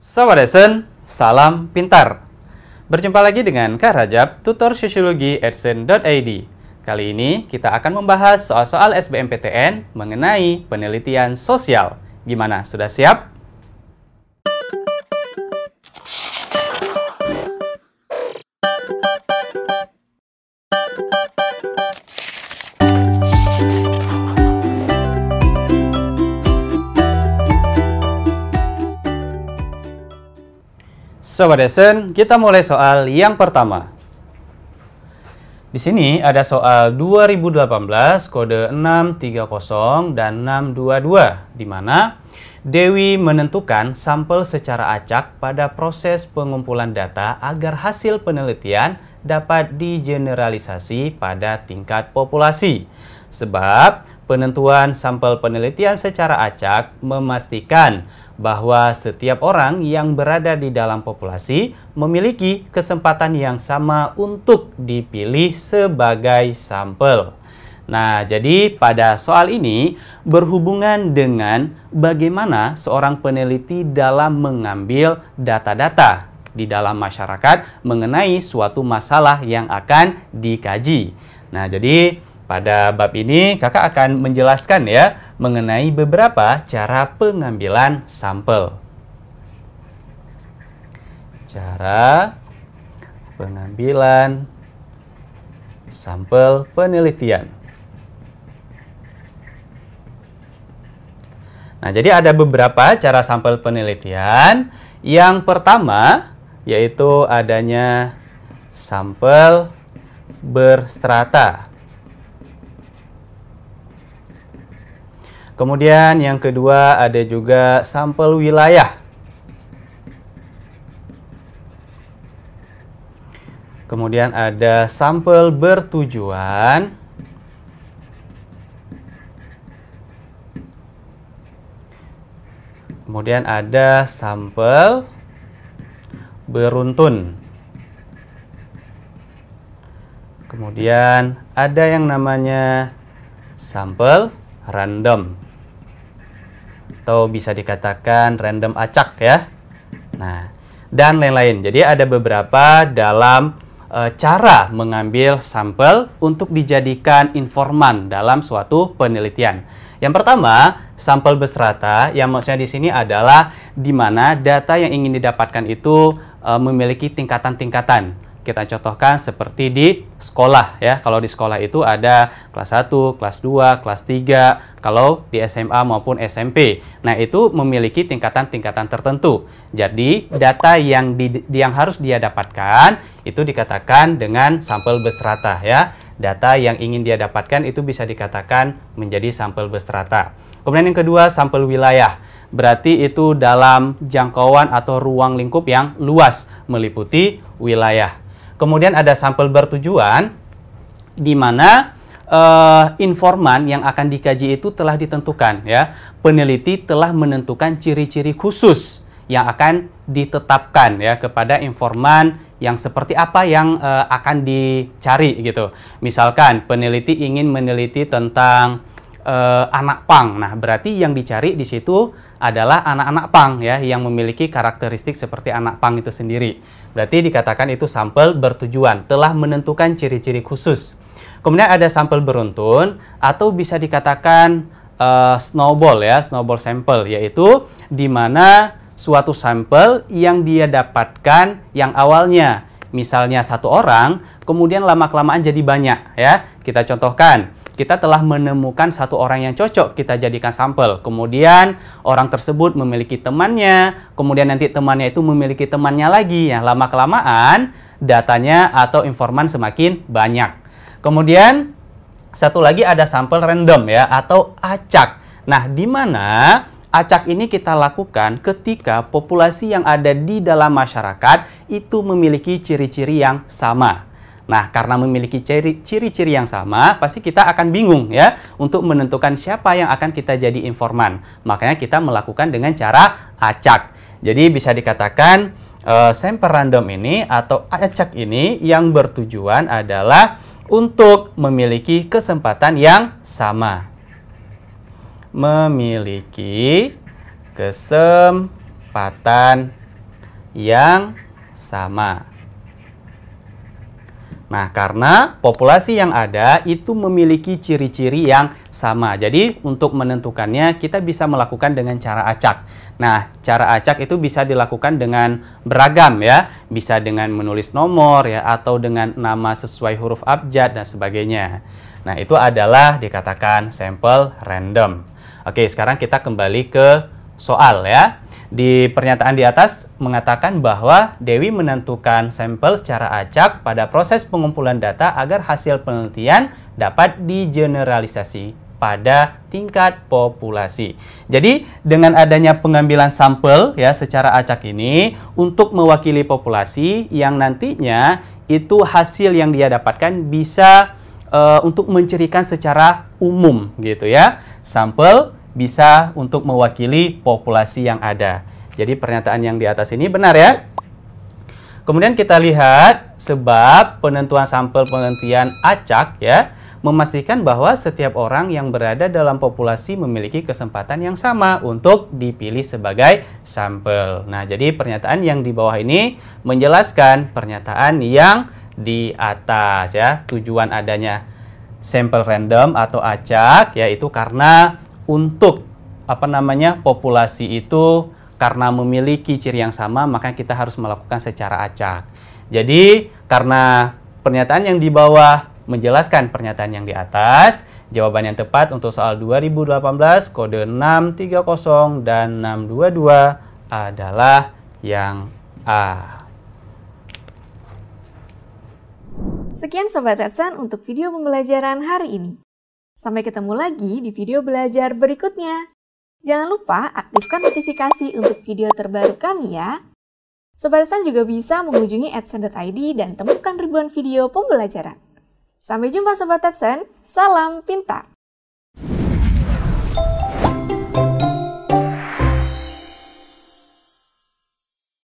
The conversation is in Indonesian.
Sawadasen, salam pintar. Berjumpa lagi dengan Kak Rajab, tutor sosiologi edsen.id. Kali ini kita akan membahas soal-soal SBMPTN mengenai penelitian sosial. Gimana, sudah siap? Sobat Esen, kita mulai soal yang pertama. Di sini ada soal 2018 kode 630 dan 622 di mana Dewi menentukan sampel secara acak pada proses pengumpulan data agar hasil penelitian dapat digeneralisasi pada tingkat populasi. Sebab Penentuan sampel penelitian secara acak memastikan bahwa setiap orang yang berada di dalam populasi memiliki kesempatan yang sama untuk dipilih sebagai sampel. Nah, jadi pada soal ini berhubungan dengan bagaimana seorang peneliti dalam mengambil data-data di dalam masyarakat mengenai suatu masalah yang akan dikaji. Nah, jadi pada bab ini, kakak akan menjelaskan ya mengenai beberapa cara pengambilan sampel. Cara pengambilan sampel penelitian. Nah, jadi ada beberapa cara sampel penelitian. Yang pertama yaitu adanya sampel berstrata. Kemudian yang kedua ada juga sampel wilayah. Kemudian ada sampel bertujuan. Kemudian ada sampel beruntun. Kemudian ada yang namanya sampel random atau bisa dikatakan random acak ya. Nah, dan lain-lain. Jadi ada beberapa dalam e, cara mengambil sampel untuk dijadikan informan dalam suatu penelitian. Yang pertama, sampel berstrata yang maksudnya di sini adalah di mana data yang ingin didapatkan itu e, memiliki tingkatan-tingkatan kita contohkan seperti di sekolah ya. Kalau di sekolah itu ada kelas 1, kelas 2, kelas 3, kalau di SMA maupun SMP. Nah, itu memiliki tingkatan-tingkatan tertentu. Jadi, data yang di, yang harus dia dapatkan itu dikatakan dengan sampel bestrata ya. Data yang ingin dia dapatkan itu bisa dikatakan menjadi sampel bestrata. Kemudian yang kedua, sampel wilayah. Berarti itu dalam jangkauan atau ruang lingkup yang luas meliputi wilayah. Kemudian ada sampel bertujuan di mana uh, informan yang akan dikaji itu telah ditentukan ya. Peneliti telah menentukan ciri-ciri khusus yang akan ditetapkan ya kepada informan yang seperti apa yang uh, akan dicari gitu. Misalkan peneliti ingin meneliti tentang uh, anak pang. Nah, berarti yang dicari di situ adalah anak-anak pang ya yang memiliki karakteristik seperti anak pang itu sendiri. Berarti dikatakan itu sampel bertujuan, telah menentukan ciri-ciri khusus. Kemudian ada sampel beruntun atau bisa dikatakan uh, snowball ya, snowball sampel yaitu di mana suatu sampel yang dia dapatkan yang awalnya misalnya satu orang kemudian lama-kelamaan jadi banyak ya. Kita contohkan kita telah menemukan satu orang yang cocok kita jadikan sampel. Kemudian orang tersebut memiliki temannya, kemudian nanti temannya itu memiliki temannya lagi. Ya, lama kelamaan datanya atau informan semakin banyak. Kemudian satu lagi ada sampel random ya atau acak. Nah, di mana acak ini kita lakukan ketika populasi yang ada di dalam masyarakat itu memiliki ciri-ciri yang sama. Nah, karena memiliki ciri-ciri yang sama, pasti kita akan bingung ya untuk menentukan siapa yang akan kita jadi informan. Makanya kita melakukan dengan cara acak. Jadi bisa dikatakan uh, sampel random ini atau acak ini yang bertujuan adalah untuk memiliki kesempatan yang sama. Memiliki kesempatan yang sama. Nah, karena populasi yang ada itu memiliki ciri-ciri yang sama. Jadi, untuk menentukannya kita bisa melakukan dengan cara acak. Nah, cara acak itu bisa dilakukan dengan beragam ya. Bisa dengan menulis nomor ya atau dengan nama sesuai huruf abjad dan sebagainya. Nah, itu adalah dikatakan sampel random. Oke, sekarang kita kembali ke soal ya. Di pernyataan di atas mengatakan bahwa Dewi menentukan sampel secara acak pada proses pengumpulan data agar hasil penelitian dapat digeneralisasi pada tingkat populasi. Jadi dengan adanya pengambilan sampel ya secara acak ini untuk mewakili populasi yang nantinya itu hasil yang dia dapatkan bisa uh, untuk mencirikan secara umum gitu ya. Sampel bisa untuk mewakili populasi yang ada. Jadi pernyataan yang di atas ini benar ya. Kemudian kita lihat sebab penentuan sampel penelitian acak ya memastikan bahwa setiap orang yang berada dalam populasi memiliki kesempatan yang sama untuk dipilih sebagai sampel. Nah, jadi pernyataan yang di bawah ini menjelaskan pernyataan yang di atas ya, tujuan adanya sampel random atau acak yaitu karena untuk apa namanya populasi itu karena memiliki ciri yang sama maka kita harus melakukan secara acak. Jadi karena pernyataan yang di bawah menjelaskan pernyataan yang di atas, jawaban yang tepat untuk soal 2018 kode 630 dan 622 adalah yang A. Sekian Sobat Edsan untuk video pembelajaran hari ini. Sampai ketemu lagi di video belajar berikutnya. Jangan lupa aktifkan notifikasi untuk video terbaru kami ya. Sobat Sen juga bisa mengunjungi adsen.id dan temukan ribuan video pembelajaran. Sampai jumpa Sobat Adsen, salam pintar!